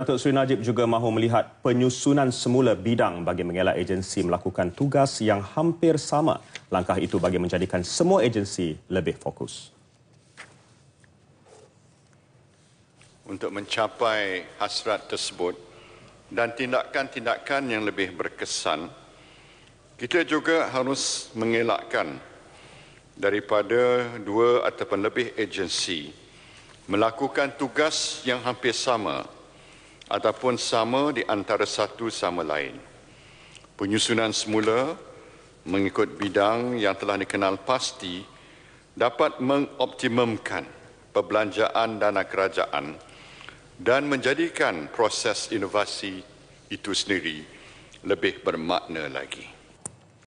Datuk Seri Najib juga mahu melihat penyusunan semula bidang bagi mengelak agensi melakukan tugas yang hampir sama. Langkah itu bagi menjadikan semua agensi lebih fokus. Untuk mencapai hasrat tersebut dan tindakan-tindakan yang lebih berkesan, kita juga harus mengelakkan daripada dua ataupun lebih agensi melakukan tugas yang hampir sama ataupun sama di antara satu sama lain. Penyusunan semula mengikut bidang yang telah dikenal pasti dapat mengoptimumkan perbelanjaan dana kerajaan dan menjadikan proses inovasi itu sendiri lebih bermakna lagi.